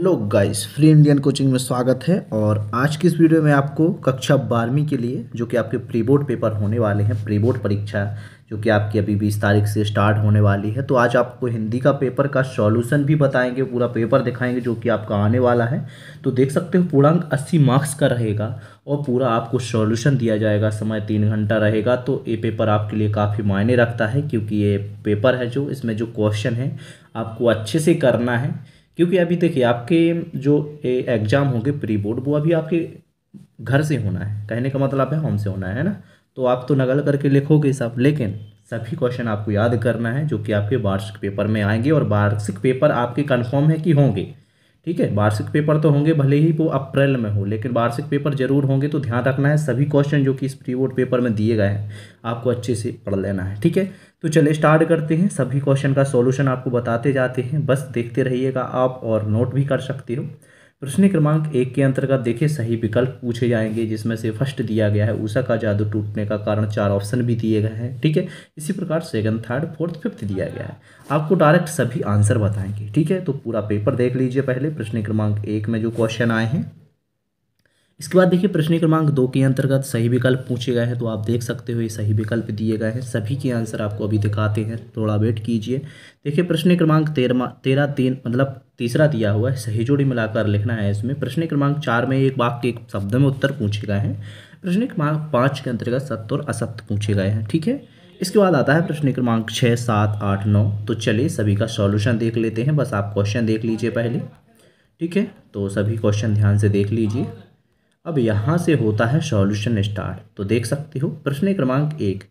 hello guys free Indian coaching में स्वागत है और आज की इस वीडियो में आपको कक्षा बारहवीं के लिए जो कि आपके प्री बोर्ड पेपर होने वाले हैं प्री बोर्ड परीक्षा जो कि आपकी अभी बीस तारीख से स्टार्ट होने वाली है तो आज आपको हिंदी का पेपर का सॉल्यूशन भी बताएंगे पूरा पेपर दिखाएंगे जो कि आपका आने वाला है तो देख सकते हो पूर्णांक अस्सी मार्क्स का रहेगा और पूरा आपको सॉल्यूशन दिया जाएगा समय तीन घंटा रहेगा तो ये पेपर आपके लिए काफ़ी मायने रखता है क्योंकि ये पेपर है जो इसमें जो क्वेश्चन है आपको अच्छे से करना है क्योंकि अभी देखिए आपके जो एग्ज़ाम होंगे प्री बोर्ड वो अभी आपके घर से होना है कहने का मतलब है होम से होना है ना तो आप तो नकल करके लिखोगे सब लेकिन सभी क्वेश्चन आपको याद करना है जो कि आपके वार्षिक पेपर में आएंगे और वार्षिक पेपर आपके कन्फर्म है कि होंगे ठीक है वार्षिक पेपर तो होंगे भले ही वो अप्रैल में हो लेकिन वार्षिक पेपर जरूर होंगे तो ध्यान रखना है सभी क्वेश्चन जो कि इस प्री बोर्ड पेपर में दिए गए हैं आपको अच्छे से पढ़ लेना है ठीक है तो चलिए स्टार्ट करते हैं सभी क्वेश्चन का सॉल्यूशन आपको बताते जाते हैं बस देखते रहिएगा आप और नोट भी कर सकते हो प्रश्न क्रमांक एक के अंतर्गत देखिए सही विकल्प पूछे जाएंगे जिसमें से फर्स्ट दिया गया है उषा का जादू टूटने का कारण चार ऑप्शन भी दिए गए हैं ठीक है इसी प्रकार सेकंड थर्ड फोर्थ फिफ्थ दिया गया है आपको डायरेक्ट सभी आंसर बताएंगे ठीक है तो पूरा पेपर देख लीजिए पहले प्रश्न क्रमांक एक में जो क्वेश्चन आए हैं इसके बाद देखिए प्रश्न क्रमांक दो के अंतर्गत सही विकल्प पूछे गए हैं तो आप देख सकते हो ये सही विकल्प दिए गए हैं सभी के आंसर आपको अभी दिखाते हैं थोड़ा वेट कीजिए देखिए प्रश्न क्रमांक तेरह तेरह तीन मतलब तीसरा दिया हुआ है सही जोड़ी मिलाकर लिखना है इसमें प्रश्न क्रमांक चार में एक वाक्य एक शब्द में उत्तर पूछे गए हैं प्रश्न क्रमांक पाँच के अंतर्गत सत्य और असत्य पूछे गए हैं ठीक है इसके बाद आता है प्रश्न क्रमांक छः सात आठ नौ तो चलिए सभी का सॉल्यूशन देख लेते हैं बस आप क्वेश्चन देख लीजिए पहले ठीक है तो सभी क्वेश्चन ध्यान से देख लीजिए अब यहाँ से होता है सॉल्यूशन स्टार्ट तो देख सकते हो प्रश्न क्रमांक एक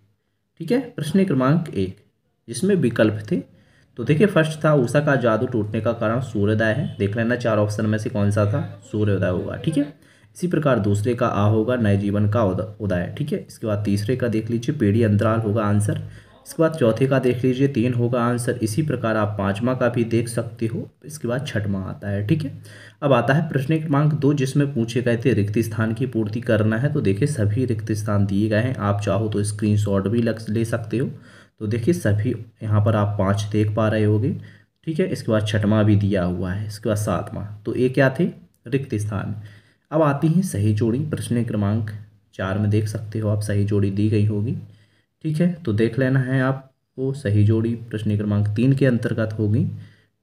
ठीक है प्रश्न क्रमांक एक जिसमें विकल्प थे तो देखिए फर्स्ट था उषा का जादू टूटने का कारण सूर्योदय है देख लेना चार ऑप्शन में से कौन सा था सूर्योदय होगा ठीक है इसी प्रकार दूसरे का आ होगा नए जीवन का उदय ठीक है इसके बाद तीसरे का देख लीजिए पीढ़ी अंतराल होगा आंसर इसके बाद चौथे का देख लीजिए तीन होगा आंसर इसी प्रकार आप पाँचवा का भी देख सकते हो इसके बाद छठवा आता है ठीक है अब आता है प्रश्न क्रमांक दो जिसमें पूछे गए थे रिक्त स्थान की पूर्ति करना है तो देखिए सभी रिक्त स्थान दिए गए हैं आप चाहो तो स्क्रीनशॉट भी लग, ले सकते हो तो देखिए सभी यहाँ पर आप पाँच देख पा रहे होगे ठीक है इसके बाद छठवा भी दिया हुआ है इसके बाद सातवा तो ये क्या थे रिक्त स्थान अब आती है सही जोड़ी प्रश्न क्रमांक चार में देख सकते हो आप सही जोड़ी दी गई होगी ठीक है तो देख लेना है आपको सही जोड़ी प्रश्न क्रमांक तीन के अंतर्गत होगी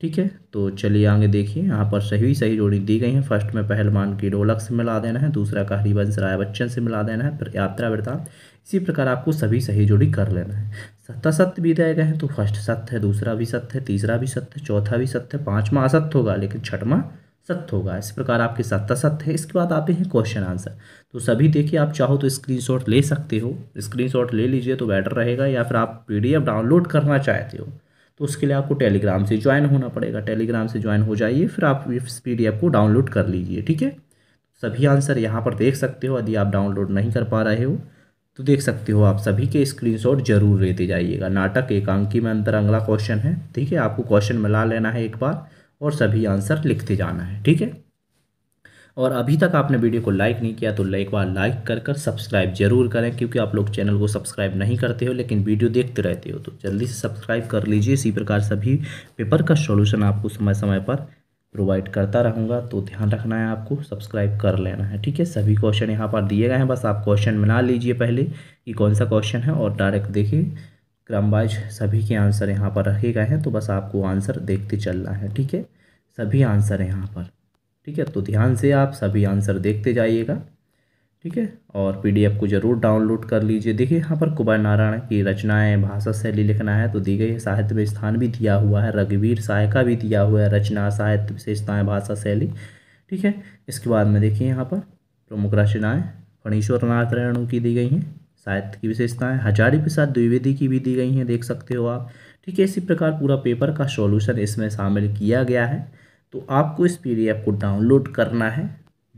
ठीक है तो चलिए आगे देखिए यहाँ पर सही सही जोड़ी दी गई है फर्स्ट में पहलवान की ढोलक से मिला देना है दूसरा का हरिवंश राय बच्चन से मिला देना है फिर यात्रा वृतांत इसी प्रकार आपको सभी सही जोड़ी कर लेना है सत्ता सत्य भी दिए गए हैं तो फर्स्ट सत्य है दूसरा भी सत्य है तीसरा भी सत्य है चौथा भी सत्य है पाँचवा असत्य होगा लेकिन छठवा सत्य होगा इस प्रकार आपके साथ तसत्य है इसके बाद आते हैं क्वेश्चन आंसर तो सभी देखिए आप चाहो तो स्क्रीनशॉट ले सकते हो स्क्रीनशॉट ले लीजिए तो बेटर रहेगा या फिर आप पीडीएफ डाउनलोड करना चाहते हो तो उसके लिए आपको टेलीग्राम से ज्वाइन होना पड़ेगा टेलीग्राम से ज्वाइन हो जाइए फिर आप इस पी को डाउनलोड कर लीजिए ठीक है सभी आंसर यहाँ पर देख सकते हो यदि आप डाउनलोड नहीं कर पा रहे हो तो देख सकते हो आप सभी के स्क्रीन जरूर लेते जाइएगा नाटक एकांकी में अंतर अगला क्वेश्चन है ठीक है आपको क्वेश्चन मिला लेना है एक बार और सभी आंसर लिखते जाना है ठीक है और अभी तक आपने वीडियो को लाइक नहीं किया तो एक बार लाइक कर कर सब्सक्राइब जरूर करें क्योंकि आप लोग चैनल को सब्सक्राइब नहीं करते हो लेकिन वीडियो देखते रहते हो तो जल्दी से सब्सक्राइब कर लीजिए इसी प्रकार सभी पेपर का सॉल्यूशन आपको समय समय पर प्रोवाइड करता रहूँगा तो ध्यान रखना है आपको सब्सक्राइब कर लेना है ठीक है सभी क्वेश्चन यहाँ पर दिए गए हैं बस आप क्वेश्चन बना लीजिए पहले कि कौन सा क्वेश्चन है और डायरेक्ट देखिए क्रम वाइज सभी के आंसर यहाँ पर रखे गए हैं तो बस आपको आंसर देखते चलना है ठीक है सभी आंसर है यहाँ पर ठीक है तो ध्यान से आप सभी आंसर देखते जाइएगा ठीक है और पीडीएफ को ज़रूर डाउनलोड कर लीजिए देखिए यहाँ पर कुबर नारायण की रचनाएं भाषा शैली लिखना है तो दी गई है साहित्य में स्थान भी दिया हुआ है रघुवीर साय का भी दिया हुआ है रचना साहित्य विशेषताएँ भाषा शैली ठीक है इसके बाद में देखिए यहाँ पर प्रमुख रचनाएँ फणीश्वर नारायण की दी गई हैं साहित्य की विशेषताएं हजारी के साथ द्विवेदी की भी दी गई हैं देख सकते हो आप ठीक है इसी प्रकार पूरा पेपर का सॉल्यूशन इसमें शामिल किया गया है तो आपको इस पी को डाउनलोड करना है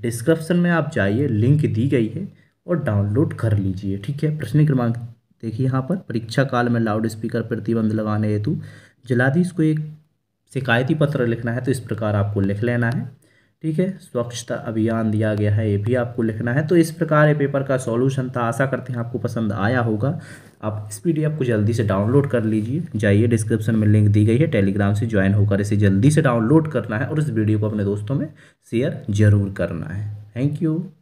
डिस्क्रिप्शन में आप जाइए लिंक दी गई है और डाउनलोड कर लीजिए ठीक है प्रश्न क्रमांक देखिए यहाँ पर परीक्षा काल में लाउड स्पीकर प्रतिबंध लगाने हेतु जलाधीश को एक शिकायती पत्र लिखना है तो इस प्रकार आपको लिख लेना है ठीक है स्वच्छता अभियान दिया गया है ये भी आपको लिखना है तो इस प्रकार ये पेपर का सॉल्यूशन था आशा करते हैं आपको पसंद आया होगा आप इस पी को जल्दी से डाउनलोड कर लीजिए जाइए डिस्क्रिप्शन में लिंक दी गई है टेलीग्राम से ज्वाइन होकर इसे जल्दी से डाउनलोड करना है और इस वीडियो को अपने दोस्तों में शेयर ज़रूर करना है थैंक यू